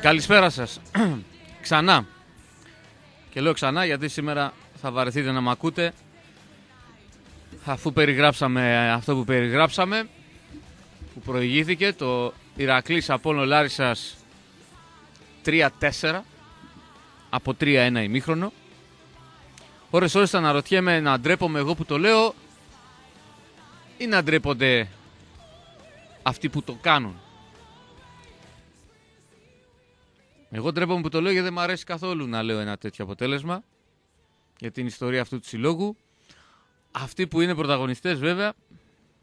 Καλησπέρα σας. ξανά. Και λέω ξανά γιατί σήμερα θα βαρεθείτε να μ' ακούτε. Αφού περιγράψαμε αυτό που περιγράψαμε, που προηγήθηκε, το Ηρακλής Απόλλων Λάρισας 3-4 από 3-1 ημίχρονο. Ωρες ώρες θα αναρωτιέμαι να ντρέπομαι εγώ που το λέω ή να ντρέπονται αυτοί που το κάνουν. Εγώ ντρέπομαι που το λέω γιατί δεν μου αρέσει καθόλου να λέω ένα τέτοιο αποτέλεσμα για την ιστορία αυτού του συλλόγου. Αυτοί που είναι πρωταγωνιστές βέβαια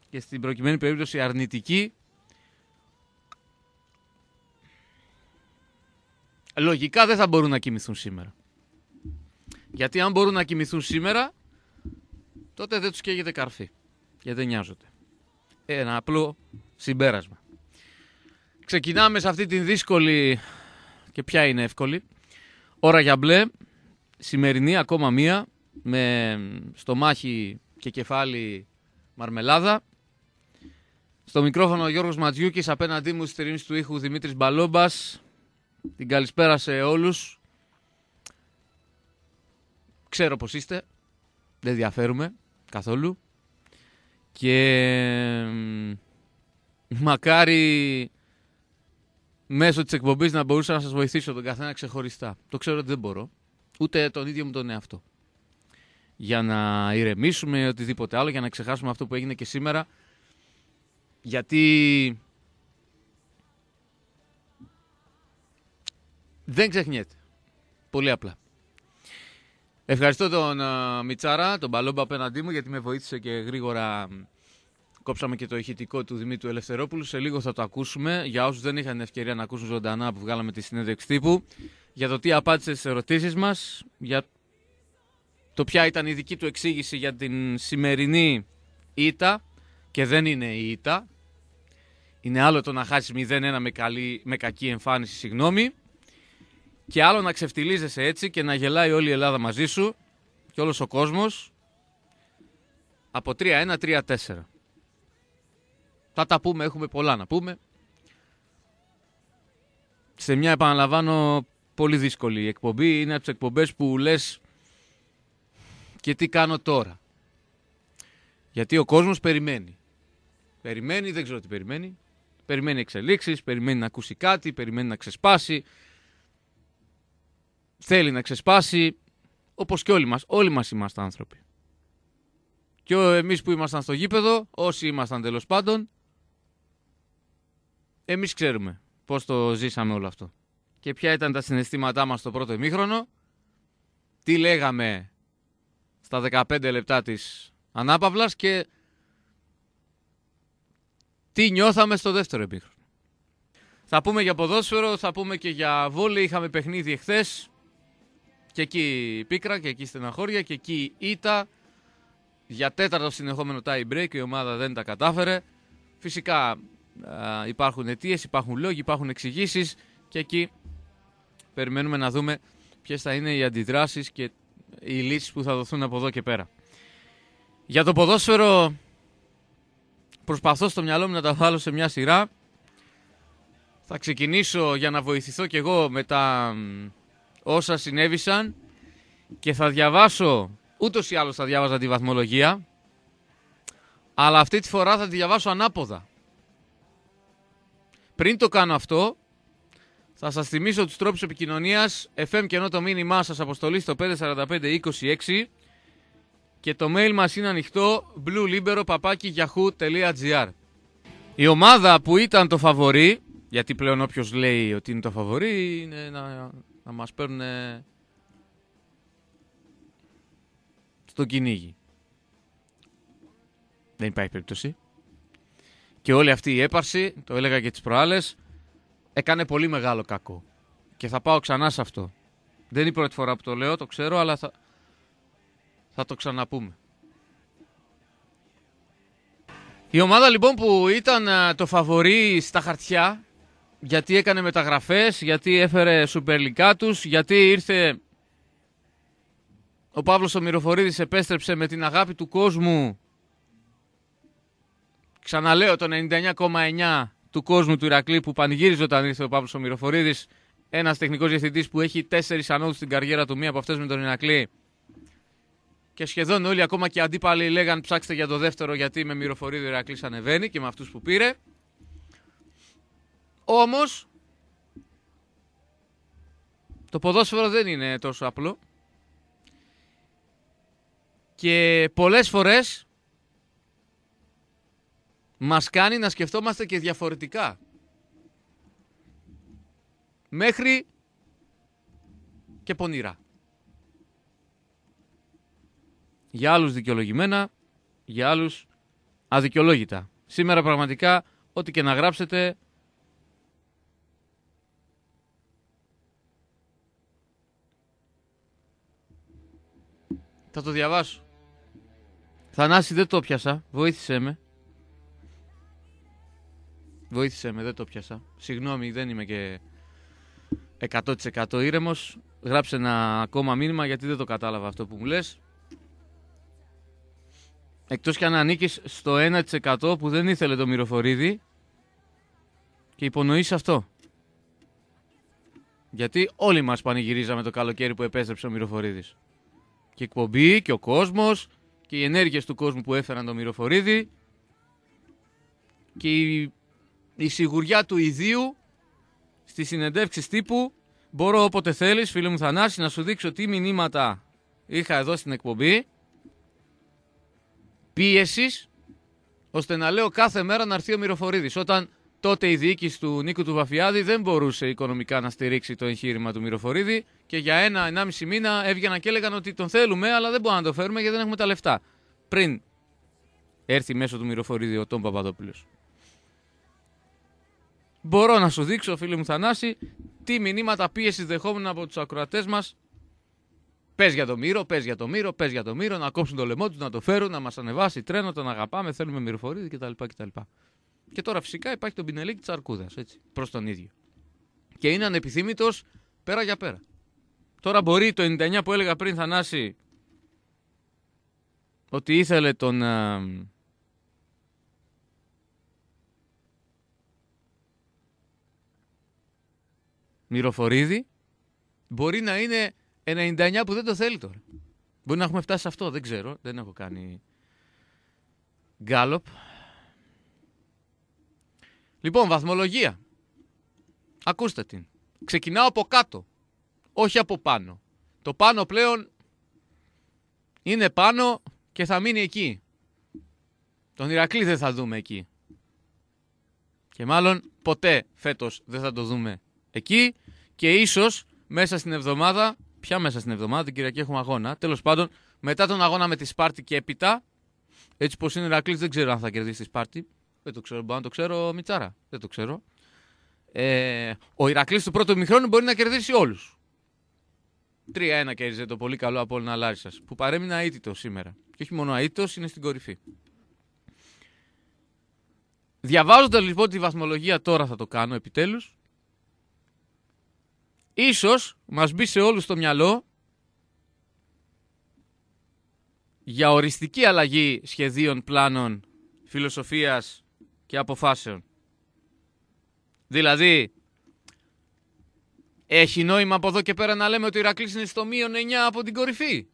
και στην προκειμένη περίπτωση αρνητικοί λογικά δεν θα μπορούν να κοιμηθούν σήμερα. Γιατί αν μπορούν να κοιμηθούν σήμερα τότε δεν τους καίγεται καρφί Γιατί δεν νοιάζονται. Ένα απλό συμπέρασμα. Ξεκινάμε σε αυτή τη δύσκολη και ποια είναι εύκολη. Ώρα για μπλε. Σημερινή ακόμα μία. Με στομάχι και κεφάλι μαρμελάδα. Στο μικρόφωνο ο Γιώργος Ματζιούκης, απέναντί μου στη του ήχου Δημήτρης Μπαλόμπας. Την καλησπέρα σε όλους. Ξέρω πως είστε. Δεν διαφέρουμε καθόλου. Και μακάρι μέσω της εκπομπής να μπορούσα να σας βοηθήσω τον καθένα ξεχωριστά. Το ξέρω ότι δεν μπορώ. Ούτε τον ίδιο μου τον εαυτό. Για να ηρεμήσουμε οτιδήποτε άλλο, για να ξεχάσουμε αυτό που έγινε και σήμερα. Γιατί δεν ξεχνιέται. Πολύ απλά. Ευχαριστώ τον ε, Μιτσάρα, τον Παλόμπα απέναντί μου, γιατί με βοήθησε και γρήγορα Κόψαμε και το ηχητικό του Δημήτρου Ελευθερόπουλου. Σε λίγο θα το ακούσουμε. Για όσους δεν είχαν ευκαιρία να ακούσουν ζωντανά που βγάλαμε τη συνέντευξη τύπου, για το τι απάντησε στις ερωτήσεις μας, για το ποια ήταν η δική του εξήγηση για την σημερινή ήττα. Και δεν είναι η ήττα. Είναι άλλο το να χάσεις 0-1 με, με κακή εμφάνιση, συγγνώμη. Και άλλο να ξεφτιλίζεσαι έτσι και να γελάει όλη η Ελλάδα μαζί σου και όλος ο κοσμο απο από 3-1-3-4. Θα τα πούμε, έχουμε πολλά να πούμε. Σε μια, επαναλαμβάνω, πολύ δύσκολη εκπομπή. Είναι από τις εκπομπές που λες και τι κάνω τώρα. Γιατί ο κόσμος περιμένει. Περιμένει, δεν ξέρω τι περιμένει. Περιμένει εξελίξεις, περιμένει να ακούσει κάτι, περιμένει να ξεσπάσει. Θέλει να ξεσπάσει, όπως και όλοι μας. Όλοι μας είμαστε άνθρωποι. Και εμείς που ήμασταν στο γήπεδο, όσοι ήμασταν τέλος πάντων, εμείς ξέρουμε πώς το ζήσαμε όλο αυτό. Και ποια ήταν τα συναισθήματά μας στο πρώτο ημίχρονο. Τι λέγαμε στα 15 λεπτά της ανάπαυλας και τι νιώθαμε στο δεύτερο ημίχρονο. Θα πούμε για ποδόσφαιρο, θα πούμε και για βόλεϊ. Είχαμε παιχνίδι εχθές. Και εκεί πίκρα και εκεί στεναχώρια και εκεί ήττα. Για τέταρτο συνεχόμενο tie break η ομάδα δεν τα κατάφερε. Φυσικά υπάρχουν αιτίες, υπάρχουν λόγοι, υπάρχουν εξηγήσεις και εκεί περιμένουμε να δούμε ποιες θα είναι οι αντιδράσεις και οι λύσεις που θα δοθούν από εδώ και πέρα. Για το ποδόσφαιρο προσπαθώ στο μυαλό μου να τα βάλω σε μια σειρά. Θα ξεκινήσω για να βοηθηθώ και εγώ με τα όσα συνέβησαν και θα διαβάσω, ούτως ή άλλως θα διάβαζα τη βαθμολογία, αλλά αυτή τη φορά θα τη διαβάσω ανάποδα. Πριν το κάνω αυτό, θα σας θυμίσω τους τρόπους επικοινωνίας FM και ενώ το μήνυμά σας αποστολή στο 54526 και το mail μας είναι ανοιχτό bluelibero.yahoo.gr Η ομάδα που ήταν το φαβορή, γιατί πλέον όποιος λέει ότι είναι το φαβορή είναι να, να μας παίρνουν ε, στο κυνήγι. Δεν υπάρχει περίπτωση και όλη αυτή η έπαρση, το έλεγα και τις προάλλες, έκανε πολύ μεγάλο κακό. Και θα πάω ξανά σε αυτό. Δεν είναι η πρώτη φορά που το λέω, το ξέρω, αλλά θα, θα το ξαναπούμε. Η ομάδα λοιπόν που ήταν το φαβορή στα χαρτιά, γιατί έκανε μεταγραφές, γιατί έφερε σουμπερλικά τους, γιατί ήρθε ο Παύλος ο Μυροφορίδης επέστρεψε με την αγάπη του κόσμου Ξαναλέω το 99,9 του κόσμου του Ηρακλή που πανηγύριζε όταν ήρθε ο Παύλος Ομυροφορίδης. Ένας τεχνικός διευθυντής που έχει τέσσερις ανόδου στην καριέρα του, μία από αυτές με τον Ηρακλή. Και σχεδόν όλοι, ακόμα και αντίπαλοι, λέγαν ψάξτε για το δεύτερο γιατί με Μηροφορίδη ο Ηρακλής ανεβαίνει και με αυτούς που πήρε. Όμως. Το ποδόσφαιρο δεν είναι τόσο απλό. Και πολλές φορές μας κάνει να σκεφτόμαστε και διαφορετικά. Μέχρι και πονηρά. Για άλλους δικαιολογημένα, για άλλους αδικαιολόγητα. Σήμερα πραγματικά ό,τι και να γράψετε θα το διαβάσω. Θανάση δεν το πιάσα, βοήθησέ με. Βοήθησε με, δεν το πιάσα. Συγγνώμη, δεν είμαι και 100% ήρεμος. Γράψε ένα ακόμα μήνυμα γιατί δεν το κατάλαβα αυτό που μου λες. Εκτός κι αν ανήκεις στο 1% που δεν ήθελε το μυροφορίδι και υπονοείς αυτό. Γιατί όλοι μας πανηγυρίζαμε το καλοκαίρι που επέστρεψε ο Μυροφορίδης. Και η εκπομπή και ο κόσμος και οι ενέργειες του κόσμου που έφεραν το μυροφορίδι. και η η σιγουριά του ιδίου στις συνεντεύξεις τύπου. Μπορώ όποτε θέλεις, φίλε μου Θανάση, να σου δείξω τι μηνύματα είχα εδώ στην εκπομπή. Πίεσης, ώστε να λέω κάθε μέρα να έρθει ο Μυροφορίδης. Όταν τότε η διοίκηση του Νίκου του Βαφιάδη δεν μπορούσε οικονομικά να στηρίξει το εγχείρημα του Μυροφορίδη και για ένα-ενάμιση μήνα έβγαιναν και έλεγαν ότι τον θέλουμε, αλλά δεν μπορούμε να το φέρουμε γιατί δεν έχουμε τα λεφτά. Πριν έρθει μέσω του Μυροφορίδη ο Τόμ Παπαδόπουλος μπορώ να σου δείξω, φίλε μου Θανάση, τι μηνύματα πίεσης δεχόμενα από τους ακροατές μας. Πες για το Μύρο, πες για το Μύρο, πες για το Μύρο, να κόψουν το λαιμό τους, να το φέρουν, να μας ανεβάσει τρένο, τον αγαπάμε, θέλουμε μυροφορίδι κτλ. Και τώρα φυσικά υπάρχει τον πινελίκ της Αρκούδας προς τον ίδιο. Και είναι ανεπιθύμητος πέρα για πέρα. Τώρα μπορεί το 99 που έλεγα πριν Θανάση ότι ήθελε τον, ε, Μυροφορίδη μπορεί να είναι 99 που δεν το θέλει τώρα. Μπορεί να έχουμε φτάσει σε αυτό, δεν ξέρω. Δεν έχω κάνει γκάλοπ. Λοιπόν, βαθμολογία. Ακούστε την. Ξεκινάω από κάτω, όχι από πάνω. Το πάνω πλέον είναι πάνω και θα μείνει εκεί. Τον Ηρακλή δεν θα δούμε εκεί. Και μάλλον ποτέ φέτος δεν θα το δούμε εκεί και ίσως μέσα στην εβδομάδα, πια μέσα στην εβδομάδα, την Κυριακή έχουμε αγώνα. Τέλος πάντων, μετά τον αγώνα με τη Σπάρτη και έπειτα, έτσι πως είναι η Ρακλής, δεν ξέρω αν θα κερδίσει τη Σπάρτη. Δεν το ξέρω, μπορεί να το ξέρω Μιτσάρα. Δεν το ξέρω. Ε, ο Ηρακλής του πρώτου μηχρόνου μπορεί να κερδίσει όλους. 3-1 κέρδιζε το πολύ καλό από όλων σα. Που παρέμεινε αίτητος σήμερα. Και όχι μόνο αίτητος, είναι στην κορυφή. Διαβάζοντας λοιπόν τη βαθμολογία τώρα θα το κάνω επιτέλους ίσως μας μπει σε όλους το μυαλό για οριστική αλλαγή σχεδίων, πλάνων, φιλοσοφίας και αποφάσεων. Δηλαδή, έχει νόημα από εδώ και πέρα να λέμε ότι ο Ηρακλής είναι στο μείον 9 από την κορυφή.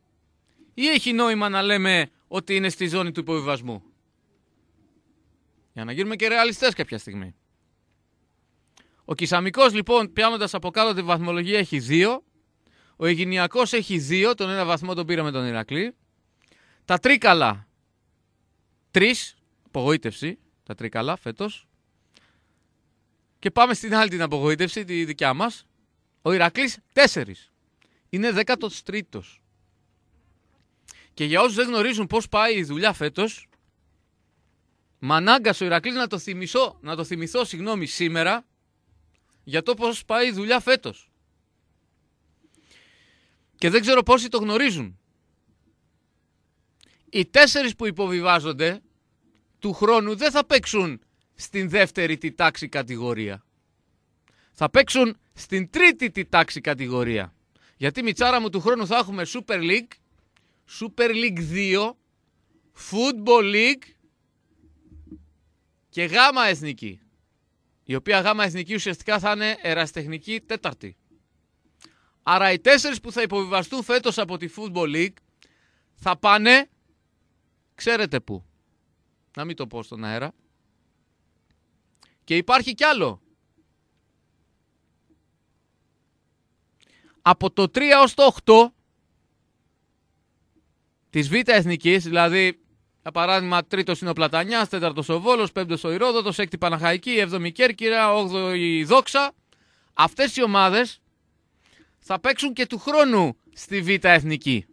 Ή έχει νόημα να λέμε ότι είναι στη ζώνη του υποβιβασμού. Για να γίνουμε και ρεαλιστές κάποια στιγμή. Ο Κισαμικός λοιπόν πιάνοντας από κάτω τη βαθμολογία έχει 2. Ο Εγινιακός έχει 2, τον ένα βαθμό τον πήραμε τον Ηρακλή. Τα Τρίκαλα 3, απογοήτευση τα Τρίκαλα φέτος. Και πάμε στην άλλη την απογοήτευση, τη δικιά μας. Ο Ηρακλής 4. Είναι τρίτος. Και για όσους δεν γνωρίζουν πώς πάει η δουλειά φέτος, με ο Ηρακλής να το θυμηθώ, να το θυμηθώ συγγνώμη, σήμερα για το πώς πάει η δουλειά φέτος. Και δεν ξέρω πόσοι το γνωρίζουν. Οι τέσσερις που υποβιβάζονται του χρόνου δεν θα παίξουν στην δεύτερη τη τάξη κατηγορία. Θα παίξουν στην τρίτη τη τάξη κατηγορία. Γιατί τσάρα μου του χρόνου θα έχουμε Super League, Super League 2, Football League και γάμα εθνική η οποία γάμα εθνική ουσιαστικά θα είναι εραστεχνική τέταρτη. Άρα οι τέσσερις που θα υποβιβαστούν φέτος από τη Football League θα πάνε, ξέρετε πού, να μην το πω στον αέρα. Και υπάρχει κι άλλο. Από το 3 ως το 8 της Β' Εθνικής, δηλαδή για παράδειγμα, τρίτος είναι ο Πλατανιάς, τέταρτος ο Βόλος, πέμπτος ο Ηρόδοτος, έκτη Παναχαϊκή, έβδομη Κέρκυρα, όγδοη Δόξα. Αυτές οι ομάδες θα παίξουν και του χρόνου στη Β' Εθνική.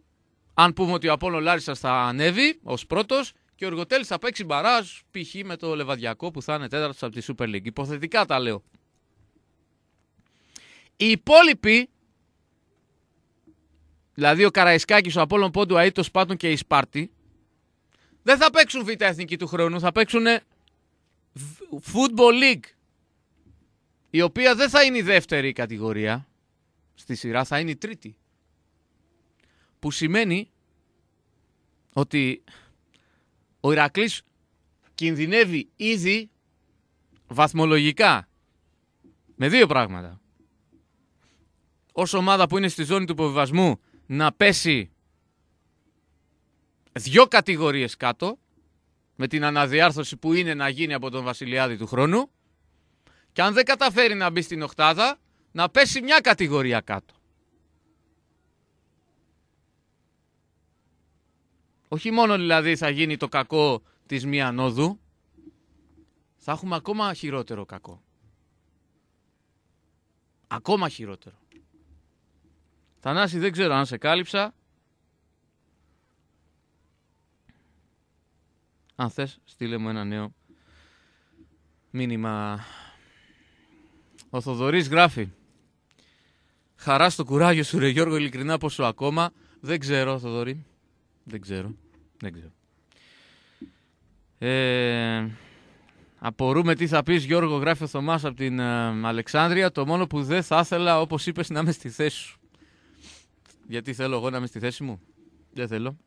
Αν πούμε ότι ο Απόλο Λάρισας θα ανέβει ως πρώτος και ο Εργοτέλης θα παίξει μπαράζ, π.χ. με το Λεβαδιακό που θα είναι τέταρτος από τη Super League. Υποθετικά τα λέω. Οι υπόλοιποι, δηλαδή ο Καραϊσκάκης, ο Απόλο Πόντου, Αίτος Πάτων και η Σπάρτη, δεν θα παίξουν β' εθνική του χρόνου, θα παίξουν Football League. Η οποία δεν θα είναι η δεύτερη κατηγορία στη σειρά, θα είναι η τρίτη. Που σημαίνει ότι ο Ηρακλής κινδυνεύει ήδη βαθμολογικά με δύο πράγματα. όσο ομάδα που είναι στη ζώνη του υποβιβασμού να πέσει δύο κατηγορίες κάτω με την αναδιάρθρωση που είναι να γίνει από τον Βασιλιάδη του χρόνου και αν δεν καταφέρει να μπει στην οκτάδα να πέσει μια κατηγορία κάτω. Όχι μόνο δηλαδή θα γίνει το κακό της μία ανόδου, θα έχουμε ακόμα χειρότερο κακό. Ακόμα χειρότερο. Θανάση δεν ξέρω αν σε κάλυψα. Αν θες, στείλε μου ένα νέο μήνυμα. Ο Θοδωρής γράφει. Χαρά στο κουράγιο σου ρε Γιώργο, ειλικρινά πόσο ακόμα. Δεν ξέρω Θοδωρή. Δεν ξέρω. Δεν ξέρω. Ε, απορούμε τι θα πεις, Γιώργο, γράφει ο Θωμάς από την ε, Αλεξάνδρεια. Το μόνο που δεν θα ήθελα, όπως είπες, να είμαι στη θέση σου. Γιατί θέλω εγώ να είμαι στη θέση μου. Δεν θέλω.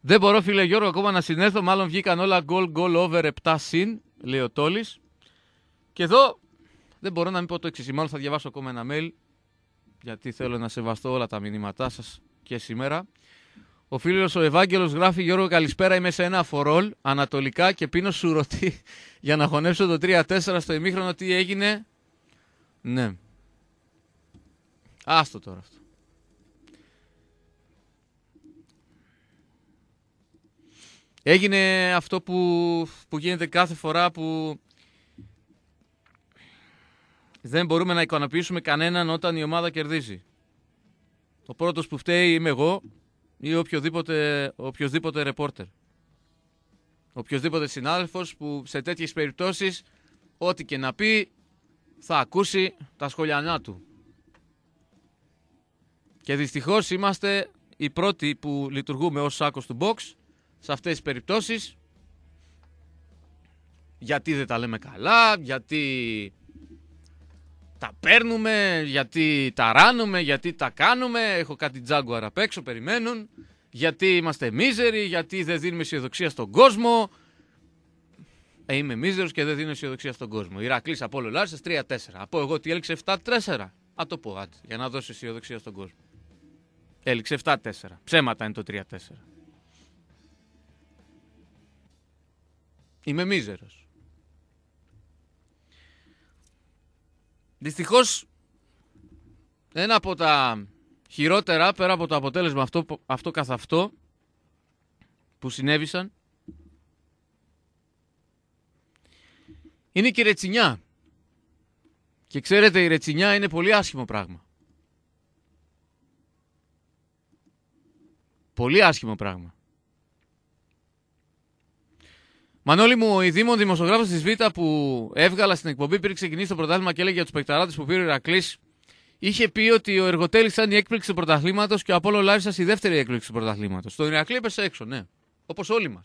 Δεν μπορώ, φίλε Γιώργο, ακόμα να συνέθω. Μάλλον βγήκαν όλα goal, goal over 7 συν, λέει ο Τόλης. Και εδώ δεν μπορώ να μην πω το εξής. Μάλλον θα διαβάσω ακόμα ένα mail, γιατί θέλω να σεβαστώ όλα τα μηνύματά σας και σήμερα. Ο φίλος ο Ευάγγελος γράφει: Γιώργο, καλησπέρα. Είμαι σε ένα φορόλ ανατολικά και πίνω σου ρωτή για να χωνέψω το 3-4 στο ημίχρονο. Τι έγινε. Ναι. Άστο τώρα αυτό. Έγινε αυτό που, που γίνεται κάθε φορά που δεν μπορούμε να ικανοποιήσουμε κανέναν όταν η ομάδα κερδίζει. Ο πρώτος που φταίει είμαι εγώ ή οποιοδήποτε, οποιοδήποτε ρεπόρτερ. Οποιοδήποτε συνάδελφος που σε τέτοιες περιπτώσεις ό,τι και να πει θα ακούσει τα σχολιανά του. Και δυστυχώς είμαστε οι πρώτοι που λειτουργούμε ως σάκος του box σε αυτές τις περιπτώσεις γιατί δεν τα λέμε καλά, γιατί τα παίρνουμε, γιατί τα ράνουμε, γιατί τα κάνουμε, έχω κάτι τζάγκουαρα απ' έξω, περιμένουν, γιατί είμαστε μίζεροι, γιατί δεν δίνουμε αισιοδοξία στον κόσμο. Ε, είμαι μίζερος και δεν δίνω αισιοδοξία στον κόσμο. Ηρακλής από όλο 3-4. Από εγώ ότι έλξε 7-4. Α το πω, άντε, για να δώσει αισιοδοξία στον κόσμο. Έληξε 7-4. Ψέματα είναι το 3-4. Είμαι μίζερος. Δυστυχώς, ένα από τα χειρότερα, πέρα από το αποτέλεσμα αυτό, αυτό καθ' αυτό, που συνέβησαν, είναι και η ρετσινιά. Και ξέρετε, η ρετσινιά είναι πολύ άσχημο πράγμα. Πολύ άσχημο πράγμα. Μανώλη μου, η Δήμον δημοσιογράφος της Β' που έβγαλα στην εκπομπή πριν ξεκινήσει το πρωτάθλημα και έλεγε για τους παικταράδες που πήρε ο Ηρακλής, είχε πει ότι ο Εργοτέλης ήταν η έκπληξη του πρωταθλήματος και ο Απόλο Λάρισας η δεύτερη έκπληξη του πρωταθλήματος. Στον Ηρακλή έπεσε έξω, ναι. Όπως όλοι μας.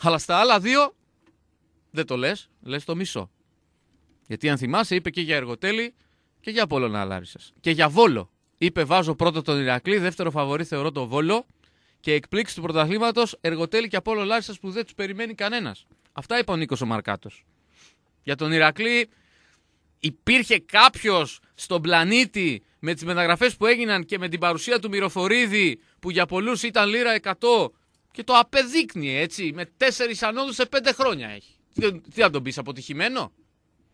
Αλλά στα άλλα δύο δεν το λες, λες το μισό. Γιατί αν θυμάσαι, είπε και για Εργοτέλη και για Απόλο Λάρισας. Και για Βόλο. Είπε βάζω πρώτο τον Ηρακλή, δεύτερο φαβορή θεωρώ το Βόλο και εκπλήξη του πρωταθλήματος εργοτέλη και από όλο σα που δεν τους περιμένει κανένας. Αυτά είπε ο Νίκος ο Μαρκάτος. Για τον Ηρακλή, υπήρχε κάποιος στον πλανήτη με τις μεταγραφές που έγιναν και με την παρουσία του Μυροφορίδη που για πολλούς ήταν λίρα 100 και το απεδείκνυε έτσι. Με τέσσερις ανόδους σε πέντε χρόνια έχει. Τι θα τον πεις, αποτυχημένο.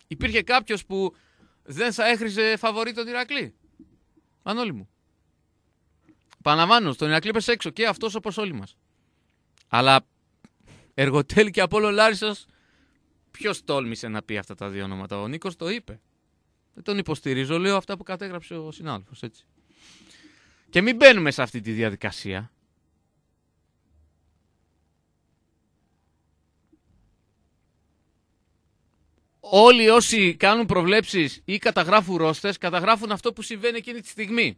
Υπήρχε κάποιος που δεν θα έχριζε φαβορή τον Ηρακλή. Ανόλη μου. Παναβάνω, στον Ηρακλή έξω και αυτός όπως όλοι μας. Αλλά εργοτέλ και από Απόλλω σα. Ποιος τόλμησε να πει αυτά τα δύο ονόματα. Ο νίκος το είπε. Δεν τον υποστηρίζω, λέω αυτά που κατέγραψε ο συνάδελφος. έτσι. Και μην μπαίνουμε σε αυτή τη διαδικασία. Όλοι όσοι κάνουν προβλέψεις ή καταγράφουν ρόστες, καταγράφουν αυτό που συμβαίνει εκείνη τη στιγμή.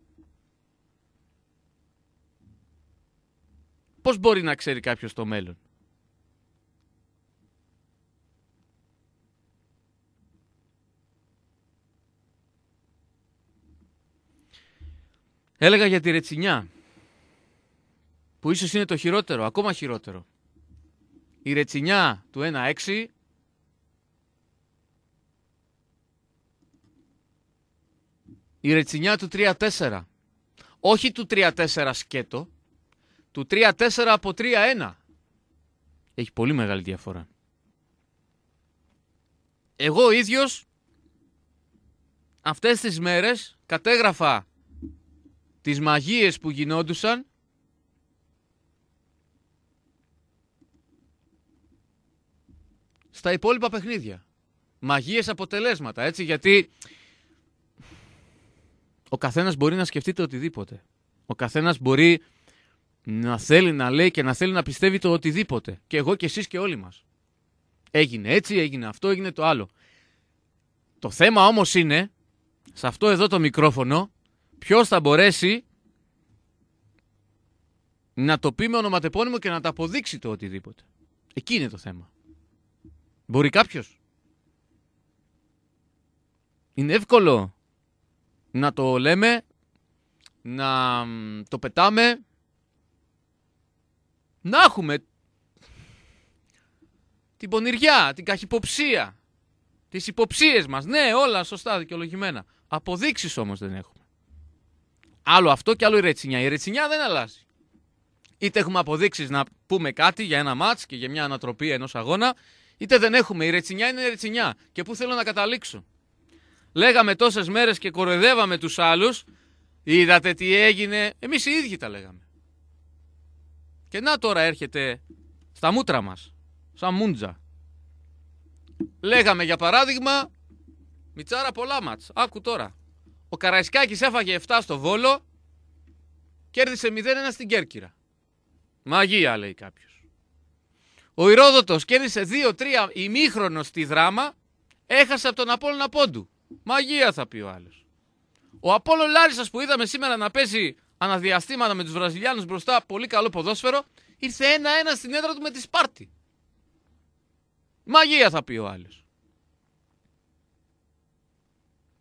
Πώς μπορεί να ξέρει κάποιος το μέλλον. Έλεγα για τη Ρετσινιά, που ίσως είναι το χειρότερο, ακόμα χειρότερο. Η Ρετσινιά του 1-6 Η ρετσινιά του 3-4. Όχι του 3-4 σκέτο, του 3-4 από 3-1. Έχει πολύ μεγάλη διαφορά. Εγώ ίδιος αυτές τις μέρες κατέγραφα τις μαγείες που γινόντουσαν στα υπόλοιπα παιχνίδια. Μαγείες αποτελέσματα, έτσι, γιατί ο καθένας μπορεί να σκεφτείτε οτιδήποτε. Ο καθένας μπορεί να θέλει να λέει και να θέλει να πιστεύει το οτιδήποτε. Και εγώ και εσείς και όλοι μας. Έγινε έτσι, έγινε αυτό, έγινε το άλλο. Το θέμα όμως είναι, σε αυτό εδώ το μικρόφωνο, ποιος θα μπορέσει να το πει με ονοματεπώνυμο και να τα αποδείξει το οτιδήποτε. Εκεί είναι το θέμα. Μπορεί κάποιος. Είναι εύκολο να το λέμε, να το πετάμε, να έχουμε την πονηριά, την καχυποψία, τις υποψίες μας. Ναι, όλα σωστά, δικαιολογημένα. Αποδείξεις όμως δεν έχουμε. Άλλο αυτό και άλλο η ρετσινιά. Η ρετσινιά δεν αλλάζει. Είτε έχουμε αποδείξεις να πούμε κάτι για ένα μάτς και για μια ανατροπή ενός αγώνα, είτε δεν έχουμε. Η ρετσινιά είναι η ρετσινιά. Και πού θέλω να καταλήξω. Λέγαμε τόσες μέρες και κοροϊδεύαμε τους άλλους. Είδατε τι έγινε. Εμείς οι ίδιοι τα λέγαμε. Και να τώρα έρχεται στα μούτρα μας, σαν μούντζα. Λέγαμε για παράδειγμα, Μιτσάρα πολλά μάτς, άκου τώρα. Ο Καραϊσκάκης έφαγε 7 στο Βόλο, κέρδισε 0-1 στην Κέρκυρα. Μαγία λέει κάποιος. Ο Ηρόδοτος κέρδισε 2-3 ημίχρονος στη δράμα, έχασε από τον Απόλλωνα Πόντου. Μαγία θα πει ο άλλος. Ο Απόλλων Λάρισας που είδαμε σήμερα να πέσει αναδιαστήματα με τους Βραζιλιάνους μπροστά, πολύ καλό ποδόσφαιρο, ήρθε ένα-ένα στην έδρα του με τη Σπάρτη. Μαγεία θα πει ο άλλος.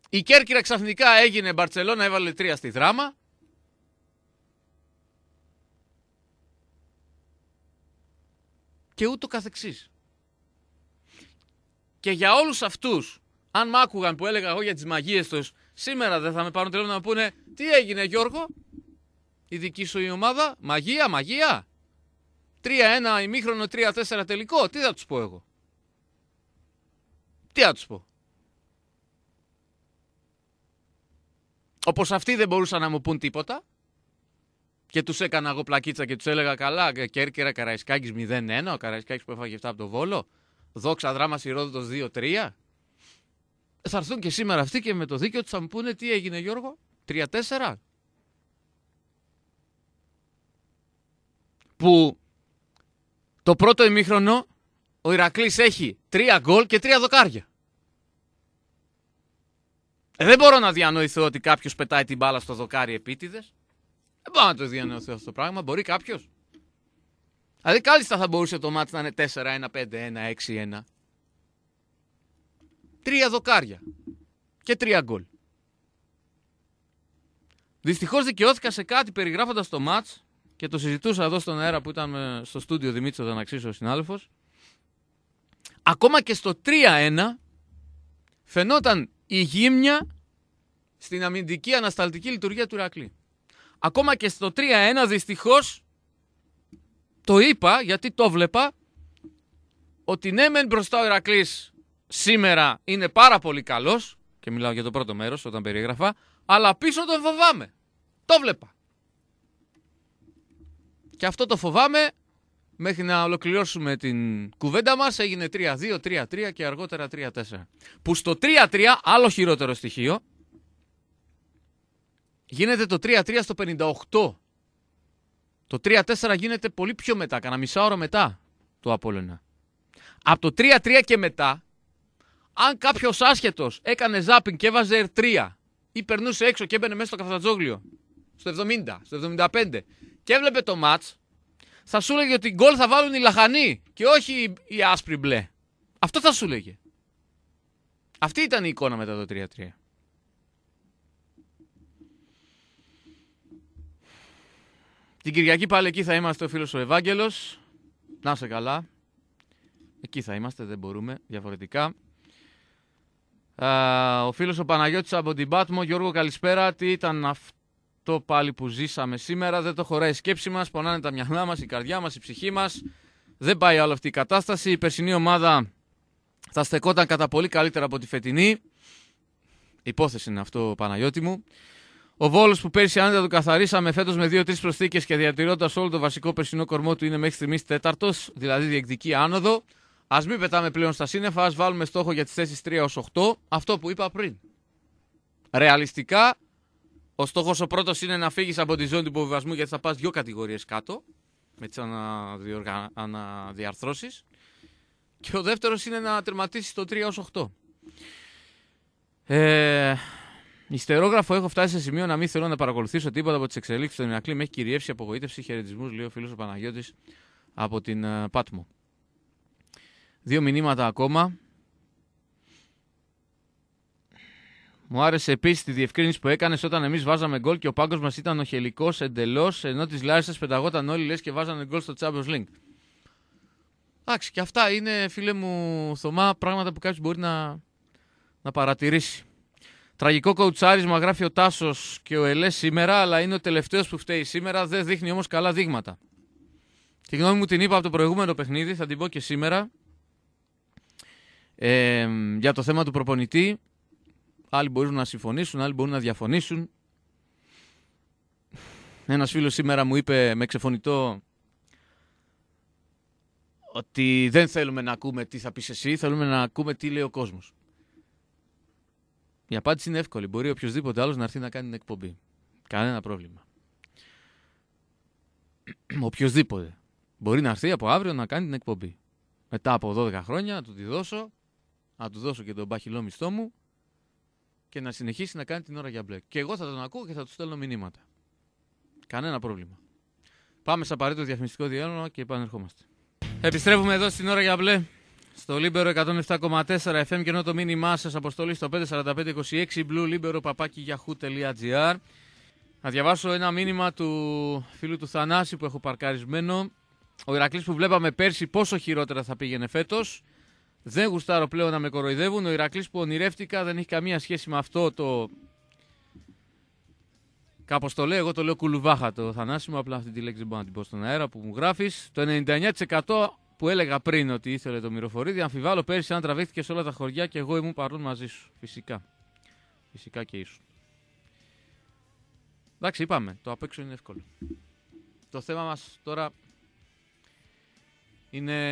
Η Κέρκυρα ξαφνικά έγινε Μπαρτσελώνα, έβαλε τρία στη δράμα. Και ούτω καθεξής. Και για όλους αυτούς, αν μ' άκουγαν που έλεγα εγώ για τις μαγείες τους, σήμερα δεν θα με πάρουν τηλέφωνο να πούνε «Τι έγινε Γιώργο, η δική σου η ομάδα. Μαγεία, μαγεία. 3-1 ημίχρονο, 3-4 τελικό. Τι θα τους πω εγώ. Τι θα τους πω. Όπως αυτοί δεν μπορούσαν να μου πούν τίποτα. Και τους έκανα εγώ πλακίτσα και τους έλεγα καλά. Κέρκυρα Καραϊσκάκης 0-1. Ο Καραϊσκάκης που έφαγε 7 από το Βόλο. Δόξα δράμα Σιρόδοτος 2-3. Ε, θα έρθουν και σήμερα αυτοί και με το δίκιο τους θα μου πούνε τι έγινε Γιώργο. 3-4. που το πρώτο ημίχρονο ο Ηρακλής έχει τρία γκολ και τρία δοκάρια. Ε, δεν μπορώ να διανοηθώ ότι κάποιος πετάει την μπάλα στο δοκάρι επίτηδες. Δεν μπορώ να το διανοηθώ αυτό το πράγμα. Μπορεί κάποιος. Δηλαδή κάλλιστα θα μπορούσε το μάτι να είναι 4-1-5-1-6-1. Τρία δοκάρια. Και τρία γκολ. Δυστυχώς δικαιώθηκα σε κάτι περιγράφοντας το μάτς και το συζητούσα εδώ στον αέρα που ήταν ε, στο στούντιο Δημήτρης Δαναξής ο συνάδελφος. Ακόμα και στο 3-1 φαινόταν η γύμνια στην αμυντική ανασταλτική λειτουργία του Ρακλή. Ακόμα και στο 3-1 δυστυχώς το είπα γιατί το βλέπα ότι ναι μεν μπροστά ο Ρακλής σήμερα είναι πάρα πολύ καλός και μιλάω για το πρώτο μέρος όταν περιγράφα αλλά πίσω τον φοβάμαι. Το βλέπα. Και αυτό το φοβάμαι μέχρι να ολοκληρώσουμε την κουβέντα μας. Έγινε 3-2, 3-3 και αργότερα 3-4. Που στο 3-3, άλλο χειρότερο στοιχείο, γίνεται το 3-3 στο 58. Το 3-4 γίνεται πολύ πιο μετά, κανένα μισά ώρα μετά το Απόλλωνα. Από το 3-3 και μετά, αν κάποιος άσχετος έκανε ζάπινγκ και έβαζε 3 ή περνούσε έξω και έμπαινε μέσα στο καφτατζόγλιο, στο 70, στο 75, και έβλεπε το μάτς, θα σου έλεγε ότι γκολ θα βάλουν οι λαχανοί και όχι οι άσπροι μπλε. Αυτό θα σου έλεγε. Αυτή ήταν η εικόνα μετά το 3-3. Την Κυριακή πάλι εκεί θα είμαστε ο φίλος ο Ευάγγελος. Να σε καλά. Εκεί θα είμαστε, δεν μπορούμε διαφορετικά. ο φίλος ο Παναγιώτης από την Πάτμο. Γιώργο καλησπέρα. Τι ήταν αυτό αυτό πάλι που ζήσαμε σήμερα. Δεν το χωράει η σκέψη μας, πονάνε τα μυαλά μας, η καρδιά μας, η ψυχή μας. Δεν πάει άλλο αυτή η κατάσταση. Η περσινή ομάδα θα στεκόταν κατά πολύ καλύτερα από τη φετινή. Υπόθεση είναι αυτό, Παναγιώτη μου. Ο Βόλος που πέρσι αν δεν το καθαρίσαμε φέτος με 2-3 προσθήκες και διατηρώντας όλο το βασικό περσινό κορμό του είναι μέχρι στιγμής τέταρτος, δηλαδή διεκδικεί άνοδο. Ας μην πετάμε πλέον στα σύννεφα, ας βάλουμε στόχο για τις θέσεις 3 ω 8, αυτό που είπα πριν. Ρεαλιστικά ο στόχος ο πρώτος είναι να φύγεις από τη ζώνη του υποβιβασμού γιατί θα πας δύο κατηγορίες κάτω με τις αναδιοργα... αναδιαρθρώσεις. Και ο δεύτερος είναι να τερματίσεις το 3 ω 8. Ε, Ιστερόγραφο, έχω φτάσει σε σημείο να μην θέλω να παρακολουθήσω τίποτα από τις εξελίξεις των Ηρακλή. Με έχει κυριεύσει απογοήτευση. Χαιρετισμούς, λέει ο φίλος ο Παναγιώτης από την ε, Πάτμο. Δύο μηνύματα ακόμα. Μου άρεσε επίσης τη διευκρίνηση που έκανες όταν εμείς βάζαμε γκολ και ο πάγκος μας ήταν χελικός, εντελώς, ενώ τις Λάρισα πενταγόταν όλοι λες και βάζανε γκολ στο Champions League. Εντάξει, και αυτά είναι, φίλε μου Θωμά, πράγματα που κάποιος μπορεί να, να παρατηρήσει. Τραγικό κοουτσάρισμα γράφει ο Τάσος και ο Ελές σήμερα, αλλά είναι ο τελευταίος που φταίει σήμερα. Δεν δείχνει όμως καλά δείγματα. Τη γνώμη μου την είπα από το προηγούμενο παιχνίδι, θα την πω και σήμερα. Ε, για το θέμα του προπονητή. Άλλοι μπορούν να συμφωνήσουν, άλλοι μπορούν να διαφωνήσουν. Ένας φίλος σήμερα μου είπε με ξεφωνητό ότι δεν θέλουμε να ακούμε τι θα πεις εσύ, θέλουμε να ακούμε τι λέει ο κόσμος. Η απάντηση είναι εύκολη. Μπορεί οποιοδήποτε άλλος να έρθει να κάνει την εκπομπή. Κανένα πρόβλημα. Οποιοδήποτε. Μπορεί να έρθει από αύριο να κάνει την εκπομπή. Μετά από 12 χρόνια να του τη δώσω, να του δώσω και τον παχυλό μισθό μου και να συνεχίσει να κάνει την ώρα για μπλε. Και εγώ θα τον ακούω και θα του στέλνω μηνύματα. Κανένα πρόβλημα. Πάμε σε απαραίτητο διαφημιστικό διάλογο και επανερχόμαστε. Επιστρέφουμε εδώ στην ώρα για μπλε. Στο Λίμπερο 107,4 FM και ενώ το μήνυμά σας αποστολή στο 54526 blue libero παπάκι Να διαβάσω ένα μήνυμα του φίλου του Θανάση που έχω παρκαρισμένο. Ο Ηρακλής που βλέπαμε πέρσι πόσο χειρότερα θα πήγαινε φέτος. Δεν γουστάρω πλέον να με κοροϊδεύουν. Ο Ηρακλής που ονειρεύτηκα δεν έχει καμία σχέση με αυτό το... Κάπως το λέω, εγώ το λέω κουλουβάχα το θανάσιμο. Απλά αυτή τη λέξη δεν μπορώ να την πω στον αέρα που μου γράφεις. Το 99% που έλεγα πριν ότι ήθελε το μυροφορίδι, αμφιβάλλω πέρυσι αν τραβήχθηκε σε όλα τα χωριά και εγώ ήμουν παρόν μαζί σου. Φυσικά. Φυσικά και ήσουν. Εντάξει, είπαμε, το απ' έξω είναι εύκολο. Το θέμα μας τώρα είναι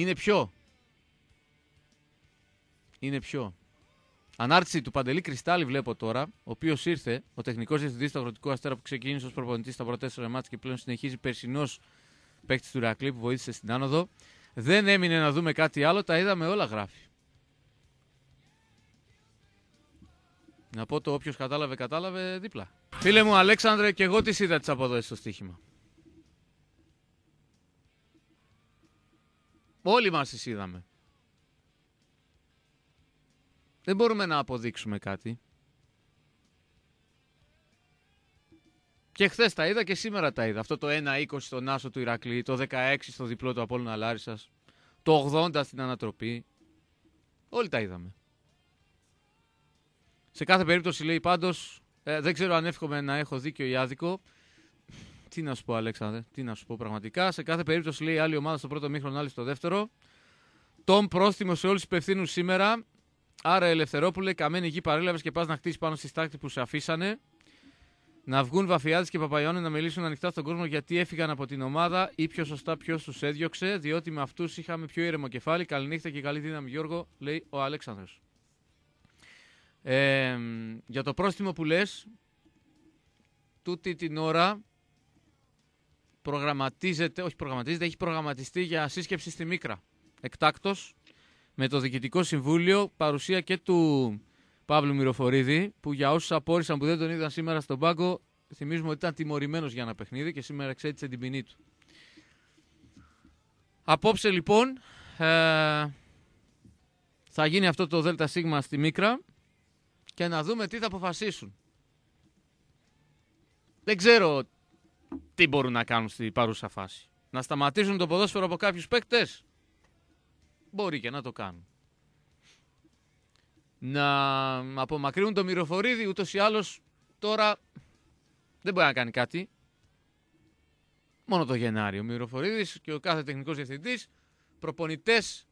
είναι πιο; Είναι πιο; Ανάρτηση του Παντελή Κρυστάλλι βλέπω τώρα, ο οποίος ήρθε, ο τεχνικός διευθυντής του Αγροτικού Αστέρα που ξεκίνησε ως προπονητής στα τέσσερα μάτια και πλέον συνεχίζει περσινός παίκτης του Ρακλή που βοήθησε στην άνοδο. Δεν έμεινε να δούμε κάτι άλλο, τα είδαμε όλα γράφει. Να πω το όποιος κατάλαβε, κατάλαβε δίπλα. Φίλε μου, Αλέξανδρε, και εγώ τις είδα τις αποδόσεις στο στοίχημα. Όλοι μας τις είδαμε. Δεν μπορούμε να αποδείξουμε κάτι. Και χθες τα είδα και σήμερα τα είδα. Αυτό το 1-20 στον Άσο του Ηρακλή, το 16 στο διπλό του Απόλλωνα Λάρισας, το 80 στην ανατροπή. Όλοι τα είδαμε. Σε κάθε περίπτωση λέει πάντως, ε, δεν ξέρω αν εύχομαι να έχω δίκιο ή άδικο, τι να σου πω, Αλέξανδρε, τι να σου πω πραγματικά. Σε κάθε περίπτωση λέει άλλη ομάδα στο πρώτο μήχρονο, άλλη στο δεύτερο. Τον πρόστιμο σε όλους τους υπευθύνους σήμερα. Άρα, Ελευθερόπουλε, καμένη γη παρέλαβες και πας να χτίσεις πάνω στη στάκτη που σε αφήσανε. Να βγουν Βαφιάδης και Παπαϊόνε να μιλήσουν ανοιχτά στον κόσμο γιατί έφυγαν από την ομάδα ή πιο σωστά ποιος τους έδιωξε, διότι με αυτούς είχαμε πιο ήρεμο κεφάλι. Καληνύχτα και καλή δύναμη, Γιώργο, λέει ο Αλέξανδρος. Ε, για το πρόστιμο που λες, τούτη την ώρα προγραμματίζεται, όχι προγραμματίζεται, έχει προγραμματιστεί για σύσκεψη στη Μίκρα. Εκτάκτος, με το Διοικητικό Συμβούλιο, παρουσία και του Παύλου Μυροφορίδη, που για όσους απόρρισαν που δεν τον είδαν σήμερα στον πάγκο, θυμίζουμε ότι ήταν τιμωρημένος για ένα παιχνίδι και σήμερα εξέτεισε την ποινή του. Απόψε λοιπόν ε, θα γίνει αυτό το ΔΣ στη Μίκρα και να δούμε τι θα αποφασίσουν. Δεν ξέρω τι μπορούν να κάνουν στην παρούσα φάση. Να σταματήσουν το ποδόσφαιρο από κάποιους παίκτες. Μπορεί και να το κάνουν. Να απομακρύνουν το μυροφορίδι ούτως ή άλλως τώρα δεν μπορεί να κάνει κάτι. Μόνο το Γενάριο. Ο Μυροφορίδης και ο κάθε τεχνικός διευθυντής, προπονητές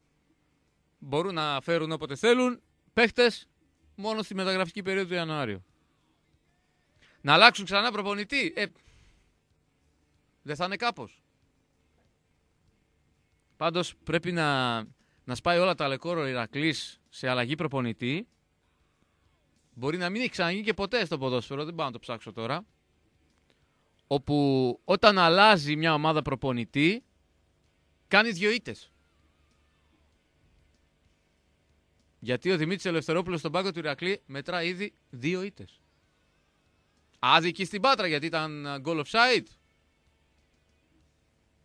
μπορούν να φέρουν όποτε θέλουν, παίχτες μόνο στη μεταγραφική περίοδο του Ιανουάριου. Να αλλάξουν ξανά προπονητή. Ε, δεν θα είναι κάπως. Πάντως πρέπει να, να σπάει όλα τα λεκόρο Ηρακλής σε αλλαγή προπονητή. Μπορεί να μην έχει ξαναγίνει και ποτέ στο ποδόσφαιρο, δεν πάω να το ψάξω τώρα. Όπου όταν αλλάζει μια ομάδα προπονητή, κάνεις δύο ήτες. Γιατί ο Δημήτρης Ελευθερόπουλος στον πάγκο του Ηρακλή Μετράει ήδη δύο ήττες. Άδικη στην Πάτρα γιατί ήταν goal of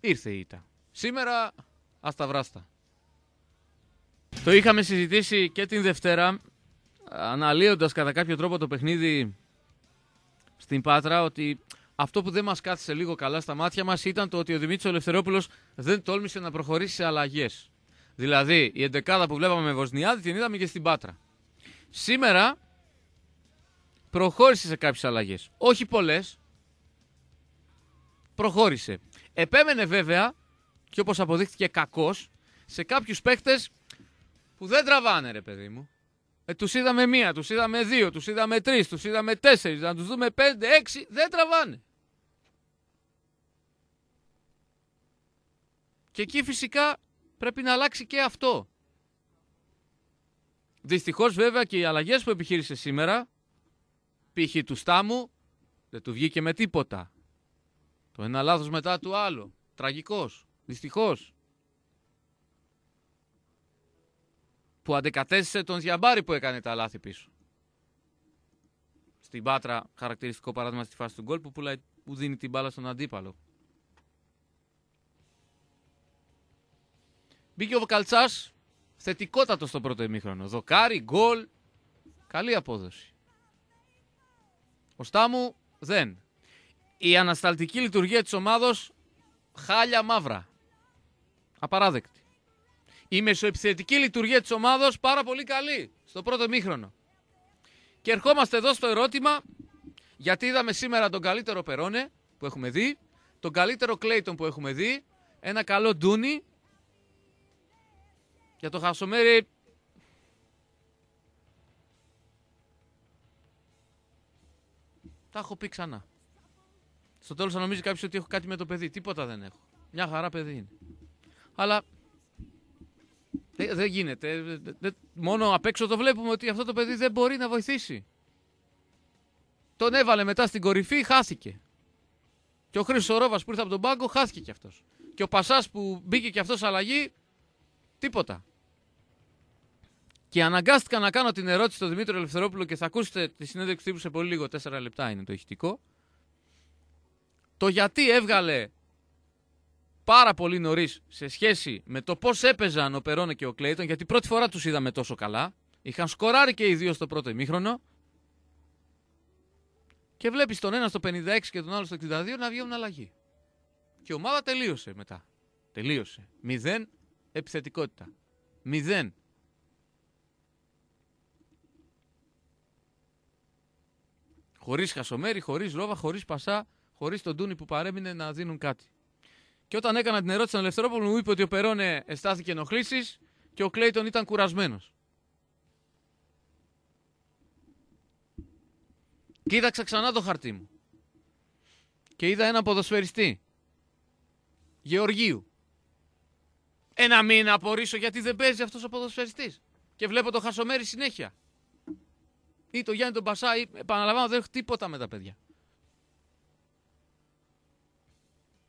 ήρθε η ήττα. Σήμερα άστα βράστα. Το είχαμε συζητήσει και την Δευτέρα, αναλύοντας κατά κάποιο τρόπο το παιχνίδι στην Πάτρα, ότι αυτό που δεν μας κάθισε λίγο καλά στα μάτια μας ήταν το ότι ο Δημήτρης Ελευθερόπουλος δεν τόλμησε να προχωρήσει σε αλλαγές. Δηλαδή, η εντεκάδα που βλέπαμε με Βοσνιάδη την είδαμε και στην Πάτρα. Σήμερα προχώρησε σε κάποιες αλλαγές. Όχι πολλές. Προχώρησε. Επέμενε βέβαια, και όπως αποδείχθηκε κακός, σε κάποιους παίχτες που δεν τραβάνε ρε παιδί μου. Ε, τους είδαμε μία, τους είδαμε δύο, τους είδαμε τρεις, τους είδαμε τέσσερις, να τους δούμε πέντε, έξι, δεν τραβάνε. Και εκεί φυσικά πρέπει να αλλάξει και αυτό. Δυστυχώς βέβαια και οι αλλαγές που επιχείρησε σήμερα, π.χ. του Στάμου, δεν του βγήκε με τίποτα. Το ένα λάθος μετά το άλλο. Τραγικός. Δυστυχώς. Που αντεκατέστησε τον Διαμπάρη που έκανε τα λάθη πίσω. Στην Πάτρα χαρακτηριστικό παράδειγμα στη φάση του γκολ που, που δίνει την μπάλα στον αντίπαλο. Μπήκε ο Καλτσάς θετικότατος στο πρώτο εμίχρονο. Δοκάρι, γκολ. Καλή απόδοση. Ο Στάμου δεν η ανασταλτική λειτουργία της ομάδος χάλια μαύρα. Απαράδεκτη. Η μεσοεπιθετική λειτουργία της ομάδος πάρα πολύ καλή στο πρώτο μήχρονο. Και ερχόμαστε εδώ στο ερώτημα γιατί είδαμε σήμερα τον καλύτερο Περόνε που έχουμε δει, τον καλύτερο Κλέιτον που έχουμε δει, ένα καλό Ντούνι. Για το Χασομέρι τα έχω πει ξανά. Στο τέλος θα νομίζει κάποιος ότι έχω κάτι με το παιδί. Τίποτα δεν έχω. Μια χαρά παιδί είναι. Αλλά δεν γίνεται. Δε, μόνο απ' έξω το βλέπουμε ότι αυτό το παιδί δεν μπορεί να βοηθήσει. Τον έβαλε μετά στην κορυφή, χάθηκε. Και ο Χρήστος Ρόβα που ήρθε από τον πάγκο, χάθηκε κι αυτός. Και ο Πασάς που μπήκε κι αυτός αλλαγή, τίποτα. Και αναγκάστηκα να κάνω την ερώτηση στον Δημήτρη Ελευθερόπουλο και θα ακούσετε τη συνέντευξη τύπου σε πολύ λίγο, 4 λεπτά είναι το ηχητικό το γιατί έβγαλε πάρα πολύ νωρίς σε σχέση με το πώς έπαιζαν ο Περόνε και ο Κλέιτον, γιατί πρώτη φορά τους είδαμε τόσο καλά. Είχαν σκοράρει και οι δύο στο πρώτο ημίχρονο. Και βλέπεις τον ένα στο 56 και τον άλλο στο 62 να βγαίνουν αλλαγή. Και η ομάδα τελείωσε μετά. Τελείωσε. Μηδέν επιθετικότητα. Μηδέν. Χωρίς Χασομέρι, χωρίς Ρόβα, χωρίς Πασά, χωρίς τον Τούνι που παρέμεινε να δίνουν κάτι. Και όταν έκανα την ερώτηση στον Ελευθερόπολη, μου είπε ότι ο Περόνε αισθάθηκε ενοχλήσεις και ο Κλέιτον ήταν κουρασμένος. Κοίταξα ξανά το χαρτί μου. Και είδα ένα ποδοσφαιριστή. Γεωργίου. Ένα μήνα απορρίσω γιατί δεν παίζει αυτός ο ποδοσφαιριστής. Και βλέπω το χασομέρι συνέχεια. Ή το Γιάννη τον Πασά, ή επαναλαμβάνω, δεν έχω τίποτα με τα παιδιά.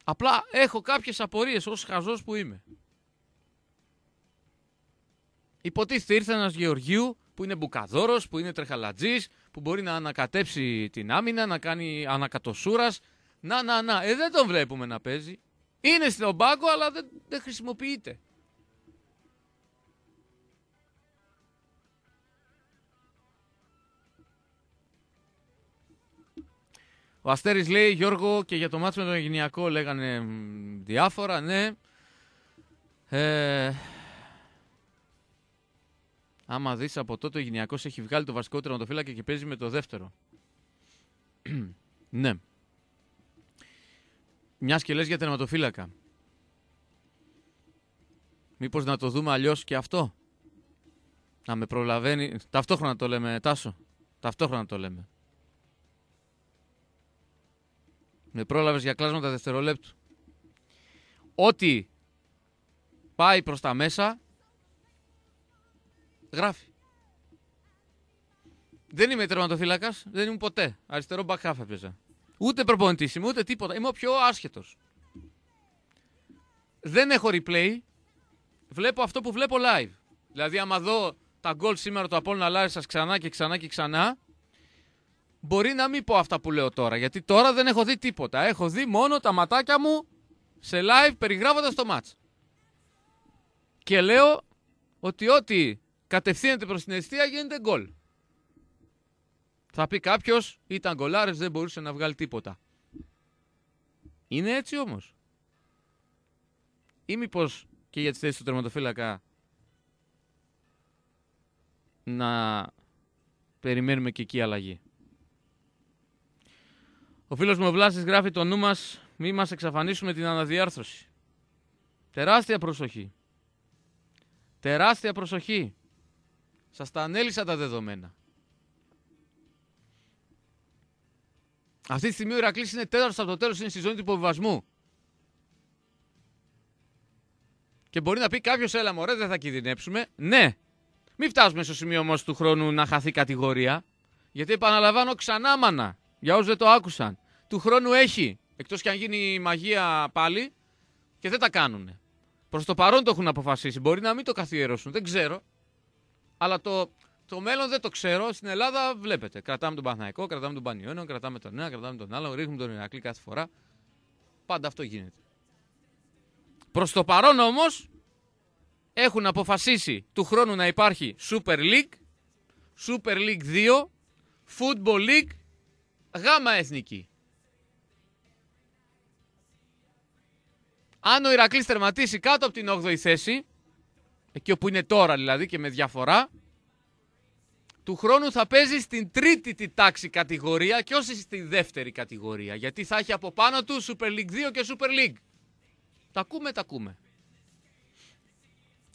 Απλά έχω κάποιες απορίες ως χαζός που είμαι. Υποτίθεται ήρθε ένας Γεωργίου που είναι μπουκαδόρος, που είναι τρεχαλατζής, που μπορεί να ανακατέψει την άμυνα, να κάνει ανακατοσούρας. Να, να, να. Ε, δεν τον βλέπουμε να παίζει. Είναι στον πάγκο, αλλά δεν, δεν χρησιμοποιείται. Ο Αστέρης λέει Γιώργο και για το μάτσο με τον Εγγυνιακό λέγανε διάφορα, ναι. Ε, άμα δεις από τότε ο Εγγυνιακό έχει βγάλει το βασικό τερματοφύλακα και παίζει με το δεύτερο. ναι. Μιας και λες για τερματοφύλακα. Μήπως να το δούμε αλλιώς και αυτό. Να με προλαβαίνει. Ταυτόχρονα το λέμε, Τάσο. Ταυτόχρονα το λέμε. Με πρόλαβες για κλάσματα δευτερολέπτου. Ό,τι πάει προς τα μέσα, γράφει. Δεν είμαι τερματοφύλακας, δεν ήμουν ποτέ. Αριστερό μπακάφ έπαιζα. Ούτε προπονητή είμαι, ούτε τίποτα. Είμαι ο πιο άσχετος. Δεν έχω replay. Βλέπω αυτό που βλέπω live. Δηλαδή, άμα δω τα γκολ σήμερα του αλλάζει σας ξανά και ξανά και ξανά, μπορεί να μην πω αυτά που λέω τώρα, γιατί τώρα δεν έχω δει τίποτα. Έχω δει μόνο τα ματάκια μου σε live περιγράφοντας το μάτς. Και λέω ότι ό,τι κατευθύνεται προς την αιστεία γίνεται γκολ. Θα πει κάποιος, ήταν γκολάρες, δεν μπορούσε να βγάλει τίποτα. Είναι έτσι όμως. Ή μήπως και για τις θέσεις του τερματοφύλακα να περιμένουμε και εκεί αλλαγή. Ο φίλος μου ο γράφει το νου μας μη μας εξαφανίσουμε την αναδιάρθρωση. Τεράστια προσοχή. Τεράστια προσοχή. Σας τα ανέλησα τα δεδομένα. Αυτή τη στιγμή ο Ηρακλής είναι τέταρτος από το τέλος, είναι στη ζώνη του υποβιβασμού. Και μπορεί να πει κάποιος, έλα μωρέ, δεν θα κινδυνέψουμε. Ναι, μην φτάσουμε στο σημείο όμως του χρόνου να χαθεί κατηγορία. Γιατί επαναλαμβάνω ξανά μάνα, για όσους δεν το άκουσαν του χρόνου έχει. Εκτός και αν γίνει η μαγεία πάλι και δεν τα κάνουν. Προς το παρόν το έχουν αποφασίσει. Μπορεί να μην το καθιερώσουν, δεν ξέρω. Αλλά το, το μέλλον δεν το ξέρω. Στην Ελλάδα βλέπετε. Κρατάμε τον Παναϊκό, κρατάμε τον Πανιόνιο, κρατάμε τον ένα, κρατάμε τον άλλο, ρίχνουμε τον Ηρακλή κάθε φορά. Πάντα αυτό γίνεται. Προς το παρόν όμως έχουν αποφασίσει του χρόνου να υπάρχει Super League, Super League 2, Football League, γάμα εθνική. Αν ο Ηρακλής τερματίσει κάτω από την 8η θέση, εκεί όπου είναι τώρα δηλαδή και με διαφορά, του χρόνου θα παίζει στην τρίτη τη τάξη κατηγορία και όχι στη δεύτερη κατηγορία. Γιατί θα έχει από πάνω του Super League 2 και Super League. Τα ακούμε, τα ακούμε.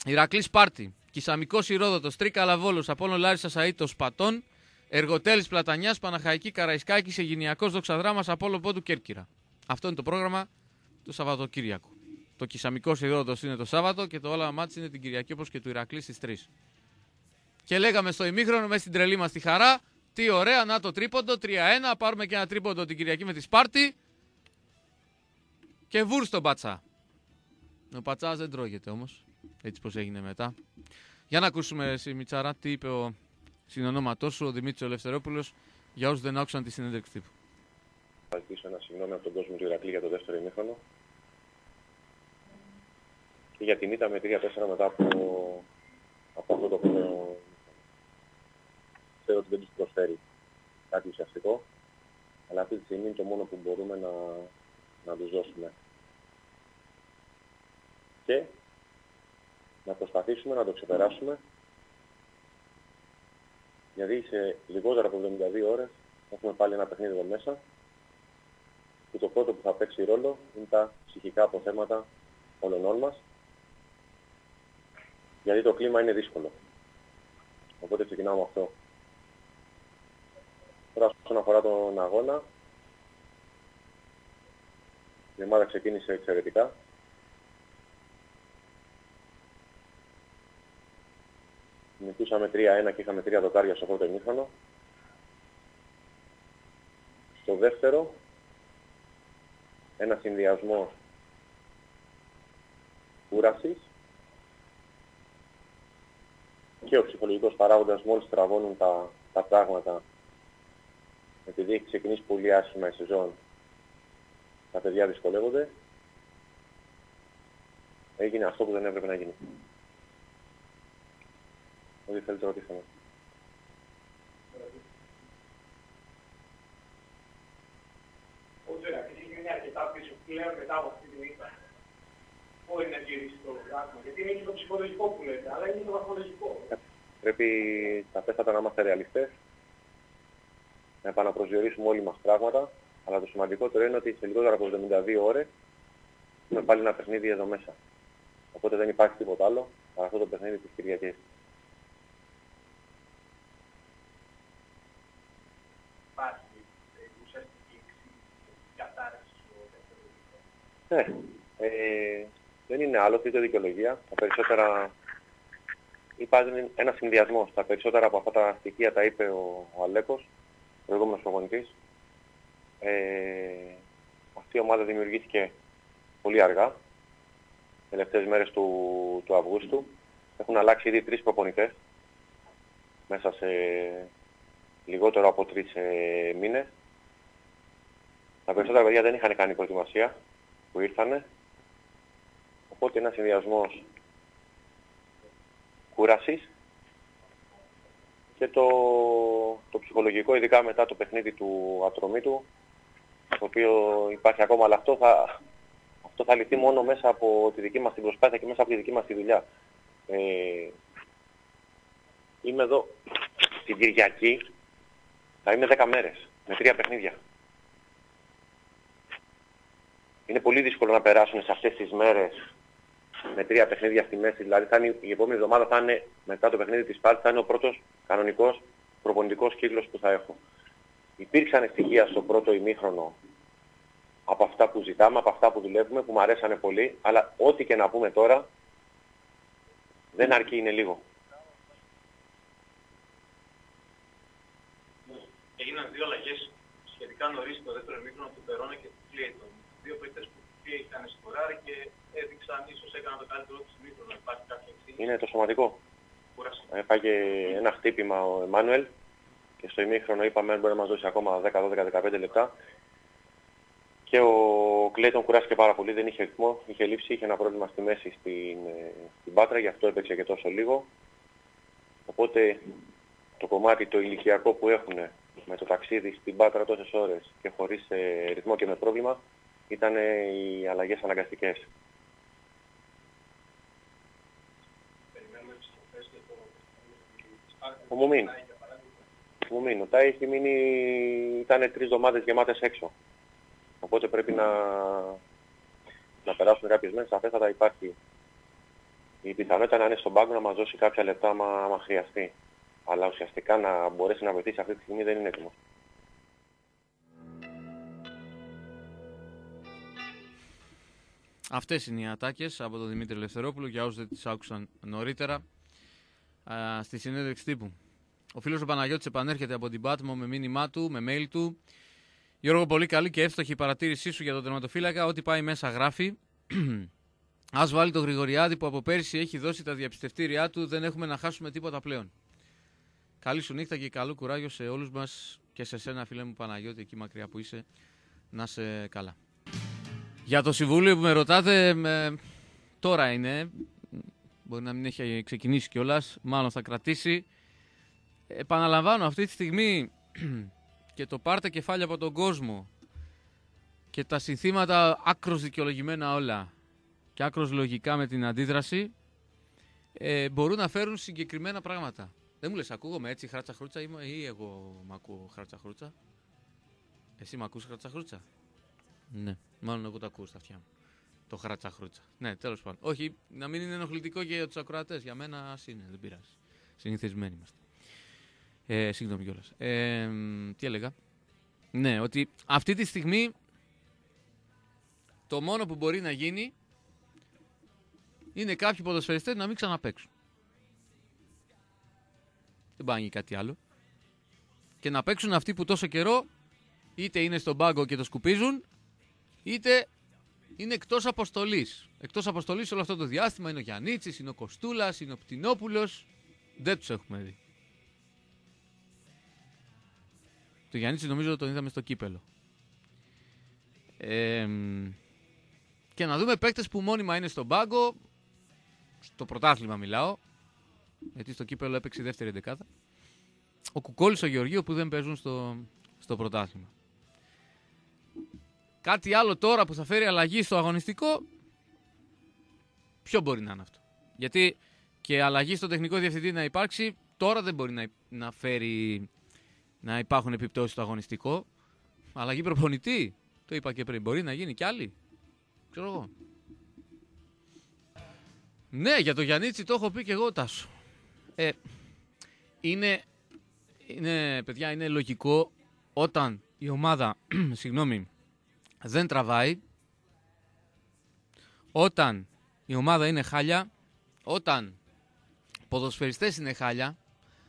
Ηρακλή Πάρτη, Κισαμικό Ηρόδοτο, Τρίκα Λαβόλο, Απόλο Λάρισα Σαΐτο Πατών, Εργοτέλης Πλατανιάς, Παναχαϊκή Καραϊσκάκης, Εγυνιακό Δοξαδράμα, Απόλο Πόντου Κέρκυρα. Αυτό είναι το πρόγραμμα του Σαββατοκύριακου. Το κυσαμικό Σιδηρόδρομο είναι το Σάββατο και το όλα μάτς είναι την Κυριακή όπως και του Ηρακλή στις 3. Και λέγαμε στο ημίχρονο μέσα στην τρελή μας τη χαρά. Τι ωραία, να το τρίποντο, 3-1. Πάρουμε και ένα τρίποντο την Κυριακή με τη Σπάρτη. Και βουρ στον Πατσά. Ο Πατσάς δεν τρώγεται όμως. Έτσι πώ έγινε μετά. Για να ακούσουμε, Μιτσαρά τι είπε ο συνονόματός σου, ο Δημήτρης Ελευθερόπουλος, για όσους δεν άκουσαν τη συνέντευξη τύπου. Θα ζητήσω ένα συγγνώμη από τον κόσμο του Ηρακλή για το δεύτερο ημίχρονο και για την ήττα με 3-4 μετά από, αυτό το παιχνίδι Ξέρω ότι δεν τους προσφέρει κάτι ουσιαστικό, αλλά αυτή τη στιγμή είναι το μόνο που μπορούμε να, να τους δώσουμε. Και να προσπαθήσουμε να το ξεπεράσουμε, γιατί σε λιγότερα από 72 ώρες έχουμε πάλι ένα παιχνίδι εδώ μέσα και το πρώτο που θα παίξει ρόλο είναι τα ψυχικά αποθέματα όλων μας γιατί το κλίμα είναι δύσκολο. Οπότε ξεκινάω με αυτό. Τώρα όσον αφορά τον αγώνα, η ομάδα ξεκίνησε εξαιρετικά. Νικούσαμε 3-1 και είχαμε 3 δοκάρια στο πρώτο ημίχρονο. Στο δεύτερο, ένα συνδυασμό κούρασης και ο ψυχολογικός παράγοντας μόλις τραβώνουν τα, τα πράγματα. Επειδή έχει ξεκινήσει πολύ άσχημα η σεζόν, τα παιδιά δυσκολεύονται. Έγινε αυτό που δεν έπρεπε να γίνει. Ό,τι θέλετε ρωτήσαμε. Ο είναι αρκετά πλέον μπορεί να γυρίσει το πράγμα. Γιατί είναι και το ψυχολογικό που λέτε, αλλά είναι και το βαθμολογικό. Πρέπει ταυτόχρονα να είμαστε ρεαλιστές, να επαναπροσδιορίσουμε όλοι μας πράγματα. Αλλά το σημαντικότερο είναι ότι σε λιγότερο από 72 ώρες έχουμε πάλι ένα παιχνίδι εδώ μέσα. Οπότε δεν υπάρχει τίποτα άλλο παρά αυτό το παιχνίδι της Κυριακής. Ε, ναι. Ε, δεν είναι άλλο ούτε δικαιολογία. Τα περισσότερα υπάρχει ένα συνδυασμό. Τα περισσότερα από αυτά τα στοιχεία τα είπε ο, ο Αλέκος, ο προηγούμενος προπονητής. Ε, αυτή η ομάδα δημιουργήθηκε πολύ αργά, τελευταίες μέρες του, του Αυγούστου. Έχουν αλλάξει ήδη τρεις προπονητές μέσα σε λιγότερο από τρεις ε, μήνες. Τα περισσότερα παιδιά δεν είχαν κάνει προετοιμασία που ήρθανε Οπότε ένας συνδυασμός κούρασης και το, το ψυχολογικό, ειδικά μετά το παιχνίδι του ατρωμίτου, το οποίο υπάρχει ακόμα, αλλά αυτό θα, αυτό θα λυθεί μόνο μέσα από τη δική μας την προσπάθεια και μέσα από τη δική μας τη δουλειά. Ε, είμαι εδώ την Κυριακή, θα είμαι 10 μέρες, με τρία παιχνίδια. Είναι πολύ δύσκολο να περάσουν σε αυτές τις μέρες με τρία παιχνίδια στη μέση. Δηλαδή θα είναι, η επόμενη εβδομάδα θα είναι, μετά το παιχνίδι της Πάρτης θα είναι ο πρώτος κανονικός προπονητικός κύκλος που θα έχω. Υπήρξαν ευτυχία στο πρώτο ημίχρονο από αυτά που ζητάμε, από αυτά που δουλεύουμε, που μου αρέσανε πολύ, αλλά ό,τι και να πούμε τώρα δεν αρκεί, είναι λίγο. Έγιναν δύο αλλαγές σχετικά νωρίς στο δεύτερο ημίχρονο του Περόνα και του Κλέιτον. Δύο παίκτες που είχαν σκοράρει και έδειξαν, ίσως έκαναν το καλύτερο της μήκρο, να υπάρχει κάποια εξήγηση. Είναι το σωματικό. Κούραση. Ε, ένα χτύπημα ο Εμμάνουελ και στο ημίχρονο είπαμε μπορεί να μας δώσει ακόμα 10, 12, 15 λεπτά. Και ο Κλέιτον κουράστηκε πάρα πολύ, δεν είχε ρυθμό, είχε λήψη, είχε ένα πρόβλημα στη μέση στην, ε, στην Πάτρα, γι' αυτό έπαιξε και τόσο λίγο. Οπότε το κομμάτι το ηλικιακό που έχουν με το ταξίδι στην Πάτρα τόσες ώρες και χωρίς ε, ρυθμό και με πρόβλημα ήταν ε, οι αλλαγές αναγκαστικές. Ο Μουμίν. Ο Μουμίν. Ο Τάι έχει μείνει... ήταν τρεις εβδομάδες γεμάτες έξω. Οπότε πρέπει να, να περάσουν κάποιες θα Σαφέστατα υπάρχει η πιθανότητα να είναι στον πάγκο να μας δώσει κάποια λεπτά άμα, χρειαστεί. Αλλά ουσιαστικά να μπορέσει να βοηθήσει αυτή τη στιγμή δεν είναι έτοιμος. Αυτές είναι οι ατάκες από τον Δημήτρη Ελευθερόπουλο για όσους δεν τις άκουσαν νωρίτερα α, στη συνέντευξη τύπου. Ο φίλος ο Παναγιώτης επανέρχεται από την Πάτμο με μήνυμά του, με mail του. Γιώργο, πολύ καλή και εύστοχη παρατήρησή σου για τον τερματοφύλακα. Ό,τι πάει μέσα γράφει. Ας βάλει τον Γρηγοριάδη που από πέρσι έχει δώσει τα διαπιστευτήριά του. Δεν έχουμε να χάσουμε τίποτα πλέον. Καλή σου νύχτα και καλό κουράγιο σε όλους μας και σε σένα, φίλε μου Παναγιώτη, εκεί μακριά που είσαι. Να σε καλά. Για το συμβούλιο που με ρωτάτε, τώρα είναι. Μπορεί να μην έχει ξεκινήσει κιόλας, μάλλον θα κρατήσει. Επαναλαμβάνω, αυτή τη στιγμή και το πάρτε κεφάλια από τον κόσμο και τα συνθήματα άκρος δικαιολογημένα όλα και άκρος λογικά με την αντίδραση ε, μπορούν να φέρουν συγκεκριμένα πράγματα. Δεν μου λες ακούγομαι έτσι χράτσα χρούτσα ή εγώ μ' ακούω χράτσα χρούτσα. Εσύ μ' ακούς χράτσα χρούτσα. Ναι, μάλλον εγώ τα ακούω στα αυτιά μου. Το χράτσα-χρούτσα. Ναι, τέλος πάντων. Όχι, να μην είναι ενοχλητικό και για τους ακροατές. Για μένα ας είναι, δεν πειράζει. Συνηθισμένοι είμαστε. Ε, συγγνώμη κιόλας. Ε, τι έλεγα. Ναι, ότι αυτή τη στιγμή το μόνο που μπορεί να γίνει είναι κάποιοι ποδοσφαιριστές να μην ξαναπαίξουν. Δεν πάει κάτι άλλο. Και να παίξουν αυτοί που τόσο καιρό είτε είναι στον πάγκο και το σκουπίζουν, είτε είναι εκτός αποστολής. Εκτός αποστολής όλο αυτό το διάστημα είναι ο Γιάννη, είναι ο Κοστούλας, είναι ο πτηνόπουλος. Δεν τους έχουμε δει. Το Γιάννη νομίζω τον είδαμε στο κύπελο. και να δούμε παίκτες που μόνιμα είναι στον πάγκο. Στο πρωτάθλημα μιλάω. Γιατί στο κύπελο έπαιξε η δεύτερη δεκάδα. Ο Κουκόλης, ο Γεωργίου που δεν παίζουν στο, στο πρωτάθλημα. Κάτι άλλο τώρα που θα φέρει αλλαγή στο αγωνιστικό, ποιο μπορεί να είναι αυτό. Γιατί και αλλαγή στο τεχνικό διευθυντή να υπάρξει, τώρα δεν μπορεί να, να φέρει να υπάρχουν επιπτώσεις στο αγωνιστικό. Αλλαγή προπονητή, το είπα και πριν, μπορεί να γίνει κι άλλη. Ξέρω εγώ. Ναι, για το Γιαννίτσι το έχω πει και εγώ, Τάσο. Ε, είναι, είναι, παιδιά, είναι λογικό όταν η ομάδα, συγγνώμη, δεν τραβάει. Όταν η ομάδα είναι χάλια, όταν ποδοσφαιριστές είναι χάλια,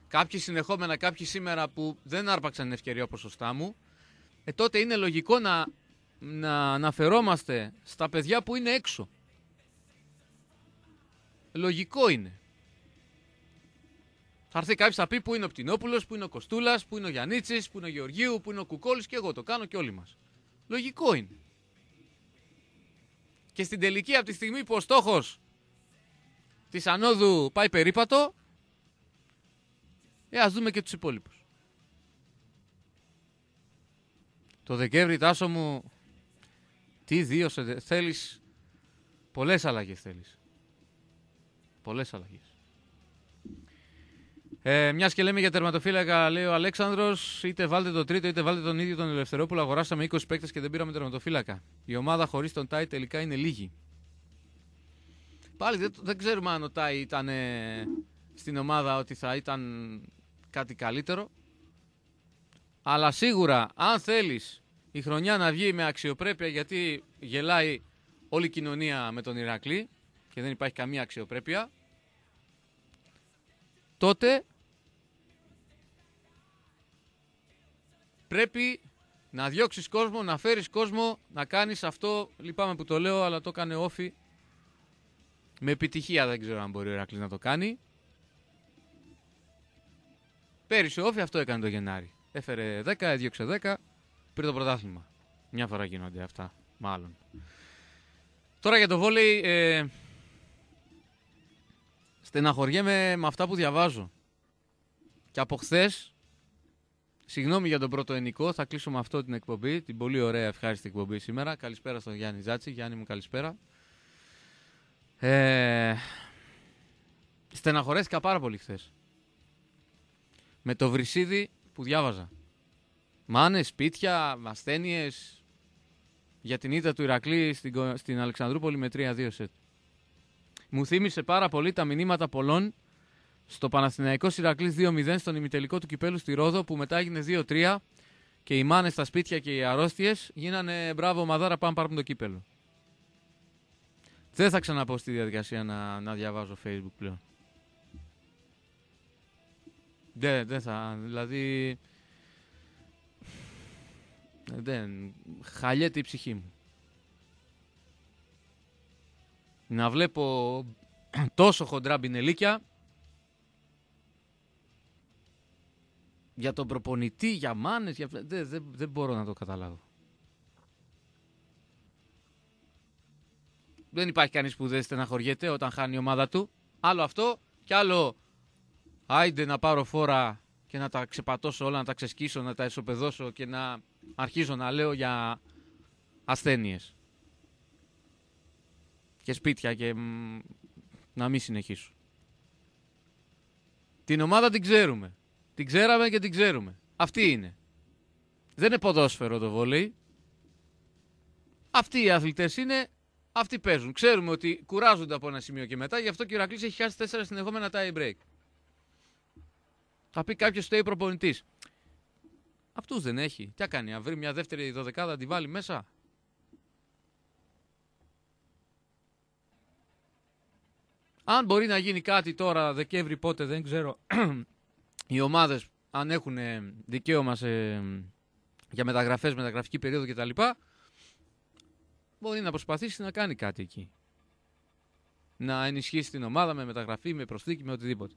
κάποιοι συνεχόμενα, κάποιοι σήμερα που δεν άρπαξαν την ευκαιρία όπως σωστά μου, ε, τότε είναι λογικό να, να αναφερόμαστε στα παιδιά που είναι έξω. Λογικό είναι. Θα έρθει κάποιος να πει που είναι ο Πτινόπουλος, που είναι ο Κοστούλας, που είναι ο Γιανίτσης, που είναι ο Γεωργίου, που είναι ο Κουκόλης και εγώ το κάνω και όλοι μας. Λογικό είναι. Και στην τελική, από τη στιγμή που ο στόχος της ανόδου πάει περίπατο, ε, ας δούμε και τους υπόλοιπους. Το Δεκέμβρη, Τάσο μου, τι δύο σε... θέλεις, πολλές αλλαγές θέλεις. Πολλές αλλαγές. Ε, Μιας και λέμε για τερματοφύλακα, λέει ο Αλέξανδρος, είτε βάλτε το τρίτο είτε βάλτε τον ίδιο τον Ελευθερόπουλο. Αγοράσαμε 20 παίκτες και δεν πήραμε τερματοφύλακα. Η ομάδα χωρίς τον Τάι τελικά είναι λίγη. Πάλι δεν, δεν ξέρουμε αν ο Τάι ήταν στην ομάδα ότι θα ήταν κάτι καλύτερο. Αλλά σίγουρα, αν θέλεις η χρονιά να βγει με αξιοπρέπεια, γιατί γελάει όλη η κοινωνία με τον Ηρακλή και δεν υπάρχει καμία αξιοπρέπεια, τότε πρέπει να διώξεις κόσμο, να φέρεις κόσμο, να κάνεις αυτό. Λυπάμαι που το λέω, αλλά το έκανε όφι Με επιτυχία δεν ξέρω αν μπορεί ο Ρακλής να το κάνει. Πέρυσι ο αυτό έκανε το Γενάρη. Έφερε 10, έδιωξε 10, πήρε το πρωτάθλημα. Μια φορά γίνονται αυτά, μάλλον. Τώρα για το βόλεϊ, ε, στεναχωριέμαι με αυτά που διαβάζω. Και από χθες Συγγνώμη για τον πρώτο ενικό. Θα κλείσουμε αυτό την εκπομπή, την πολύ ωραία, ευχάριστη εκπομπή σήμερα. Καλησπέρα στον Γιάννη Ζάτση. Γιάννη μου, καλησπέρα. Ε, στεναχωρέθηκα πάρα πολύ χθες. Με το βρυσίδι που διάβαζα. Μάνες, σπίτια, ασθένειες. Για την ήττα του Ηρακλή στην, στην Αλεξανδρούπολη με 3-2 σετ. Μου θύμισε πάρα πολύ τα μηνύματα πολλών στο Παναθηναϊκό Συρακλής 2-0 στον ημιτελικό του κυπέλου στη Ρόδο που μετά έγινε 2-3 και οι μάνες στα σπίτια και οι αρρώστιες γίνανε μπράβο μαδάρα πάμε πάρουμε το κύπελο. Δεν θα ξαναπώ στη διαδικασία να, να διαβάζω facebook πλέον. Δεν, δεν θα, δηλαδή... Δεν, χαλιέται η ψυχή μου. Να βλέπω τόσο χοντρά μπινελίκια για τον προπονητή, για μάνες, για... Δεν, δεν, μπορώ να το καταλάβω. Δεν υπάρχει κανείς που δεν στεναχωριέται όταν χάνει η ομάδα του. Άλλο αυτό και άλλο άιντε να πάρω φόρα και να τα ξεπατώσω όλα, να τα ξεσκίσω, να τα εσωπεδώσω και να αρχίζω να λέω για ασθένειες. Και σπίτια και να μην συνεχίσω. Την ομάδα την ξέρουμε. Την ξέραμε και την ξέρουμε. Αυτή είναι. Δεν είναι ποδόσφαιρο το βολή. Αυτοί οι αθλητές είναι, αυτοί παίζουν. Ξέρουμε ότι κουράζονται από ένα σημείο και μετά, γι' αυτό και ο Ηρακλής έχει χάσει 4 συνεχόμενα tie break. Θα πει κάποιος το προπονητής. Αυτούς δεν έχει. Τι κάνει, αν βρει μια δεύτερη δωδεκάδα, τη βάλει μέσα. Αν μπορεί να γίνει κάτι τώρα, Δεκέμβρη πότε, δεν ξέρω, οι ομάδες, αν έχουν ε, δικαίωμα σε, για μεταγραφές, μεταγραφική περίοδο κτλ., μπορεί να προσπαθήσει να κάνει κάτι εκεί. Να ενισχύσει την ομάδα με μεταγραφή, με προσθήκη, με οτιδήποτε.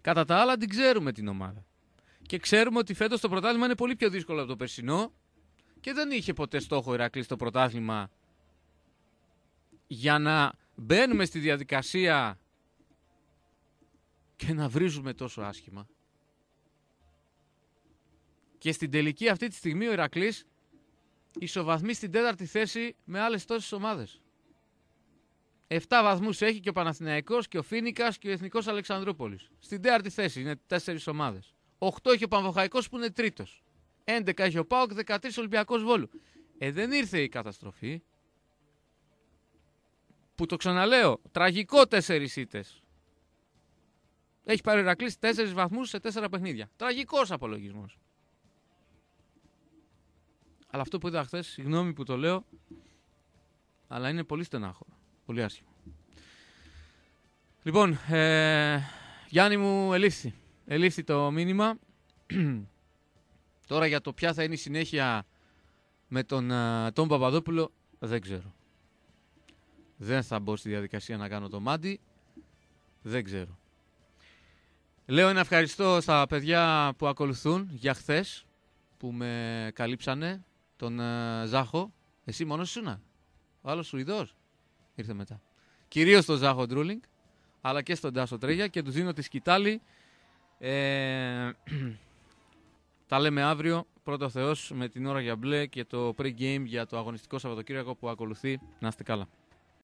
Κατά τα άλλα, την ξέρουμε την ομάδα. Και ξέρουμε ότι φέτος το πρωτάθλημα είναι πολύ πιο δύσκολο από το περσινό και δεν είχε ποτέ στόχο Ρακλή το πρωτάθλημα για να μπαίνουμε στη διαδικασία και να βρίζουμε τόσο άσχημα. Και στην τελική αυτή τη στιγμή ο Ηρακλής ισοβαθμεί στην τέταρτη θέση με άλλες τόσες ομάδες. Εφτά βαθμούς έχει και ο Παναθηναϊκός και ο Φίνικας και ο Εθνικός Αλεξανδρούπολης. Στην τέταρτη θέση είναι τέσσερις ομάδες. Οχτώ έχει ο Πανβοχαϊκός που είναι τρίτος. Έντεκα έχει ο ΠΑΟΚ, 13 Ολυμπιακός Βόλου. Ε, δεν ήρθε η καταστροφή. Που το ξαναλέω, τραγικό τέσσερις ήτες έχει πάρει ο Ηρακλής 4 βαθμούς σε 4 παιχνίδια. Τραγικός απολογισμός. Αλλά αυτό που είδα χθες, συγγνώμη που το λέω, αλλά είναι πολύ στενάχρονο. Πολύ άσχημο. Λοιπόν, ε, Γιάννη μου ελήφθη. Ελήφθη το μήνυμα. Τώρα για το ποια θα είναι η συνέχεια με τον ε, Τον Παπαδόπουλο δεν ξέρω. Δεν θα μπω στη διαδικασία να κάνω το μάτι, Δεν ξέρω. Λέω ένα ευχαριστώ στα παιδιά που ακολουθούν για χθες που με καλύψανε. Τον ε, Ζάχο. Εσύ μόνος να, Ο άλλος Σουηδό ήρθε μετά. Κυρίως τον Ζάχο Ντρούλινγκ, αλλά και στον Τάσο Τρέγια και τους δίνω τη σκητάλη. Ε, τα λέμε αύριο. Πρώτο Θεός με την ώρα για μπλε και το pre-game για το αγωνιστικό Σαββατοκύριακο που ακολουθεί. Να είστε καλά.